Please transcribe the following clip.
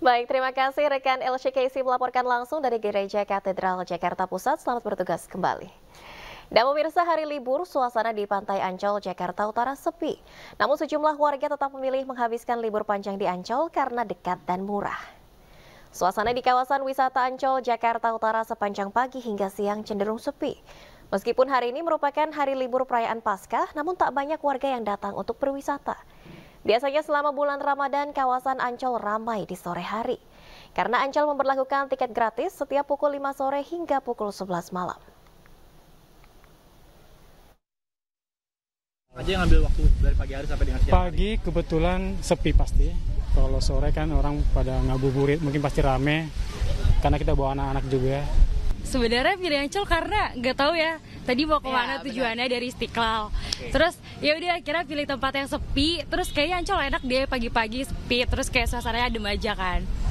Baik, terima kasih rekan LCKC melaporkan langsung dari Gereja Katedral Jakarta Pusat. Selamat bertugas kembali. Dan pemirsa hari libur, suasana di pantai Ancol, Jakarta Utara sepi. Namun sejumlah warga tetap memilih menghabiskan libur panjang di Ancol karena dekat dan murah. Suasana di kawasan wisata Ancol, Jakarta Utara sepanjang pagi hingga siang cenderung sepi. Meskipun hari ini merupakan hari libur perayaan Paskah, namun tak banyak warga yang datang untuk berwisata. Biasanya selama bulan Ramadan, kawasan Ancol ramai di sore hari. Karena Ancol memperlakukan tiket gratis setiap pukul 5 sore hingga pukul 11 malam. aja yang ambil waktu dari pagi hari sampai dengan siang? Pagi hari. kebetulan sepi pasti. Kalau sore kan orang pada ngabuburit, mungkin pasti rame. Karena kita bawa anak-anak juga. Sebenarnya pilih Ancol karena nggak tahu ya, tadi mau kemana ya, tujuannya dari Istiqlal okay. terus ya udah akhirnya pilih tempat yang sepi terus kayaknya Ancol enak deh pagi-pagi sepi terus kayak suasananya adem aja kan